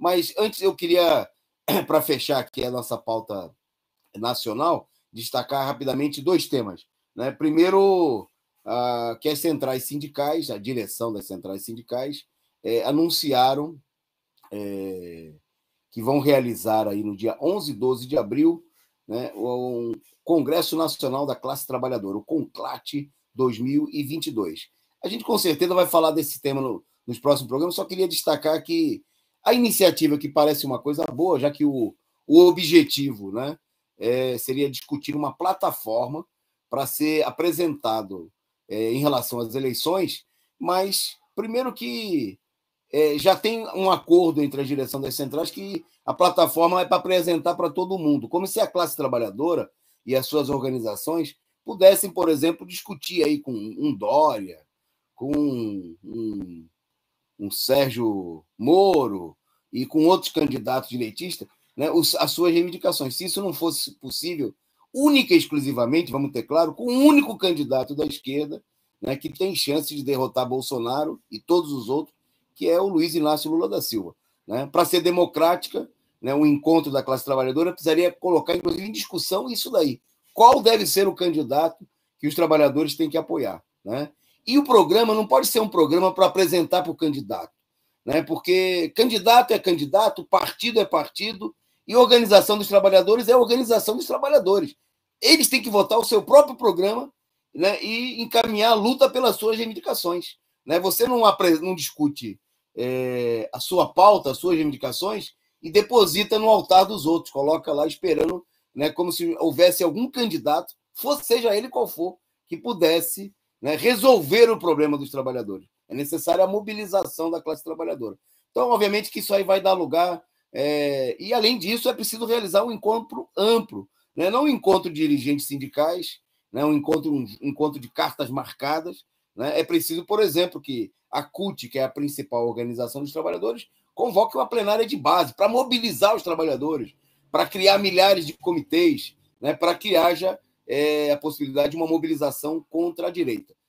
Mas antes eu queria, para fechar aqui a nossa pauta nacional, destacar rapidamente dois temas. Né? Primeiro, que as centrais sindicais, a direção das centrais sindicais, é, anunciaram é, que vão realizar aí no dia 11 e 12 de abril né, o Congresso Nacional da Classe Trabalhadora, o CONCLAT 2022. A gente com certeza vai falar desse tema no, nos próximos programas, só queria destacar que a iniciativa que parece uma coisa boa, já que o, o objetivo né, é, seria discutir uma plataforma para ser apresentado é, em relação às eleições, mas primeiro que é, já tem um acordo entre a direção das centrais que a plataforma é para apresentar para todo mundo, como se a classe trabalhadora e as suas organizações pudessem, por exemplo, discutir aí com um Dória, com um, um Sérgio Moro e com outros candidatos direitistas, né, as suas reivindicações. Se isso não fosse possível, única e exclusivamente, vamos ter claro, com um único candidato da esquerda né, que tem chance de derrotar Bolsonaro e todos os outros, que é o Luiz Inácio Lula da Silva. Né? Para ser democrática, né, um encontro da classe trabalhadora precisaria colocar, inclusive, em discussão isso daí. Qual deve ser o candidato que os trabalhadores têm que apoiar? Né? E o programa não pode ser um programa para apresentar para o candidato, né? porque candidato é candidato, partido é partido, e organização dos trabalhadores é organização dos trabalhadores. Eles têm que votar o seu próprio programa né? e encaminhar a luta pelas suas reivindicações. Né? Você não, não discute é, a sua pauta, as suas reivindicações, e deposita no altar dos outros, coloca lá esperando, né, como se houvesse algum candidato, fosse seja ele qual for, que pudesse né, resolver o problema dos trabalhadores. É necessária a mobilização da classe trabalhadora. Então, obviamente, que isso aí vai dar lugar. É, e, além disso, é preciso realizar um encontro amplo né, não um encontro de dirigentes sindicais, né, um, encontro, um encontro de cartas marcadas. Né, é preciso, por exemplo, que a CUT, que é a principal organização dos trabalhadores, convoque uma plenária de base para mobilizar os trabalhadores, para criar milhares de comitês, né, para que haja é, a possibilidade de uma mobilização contra a direita.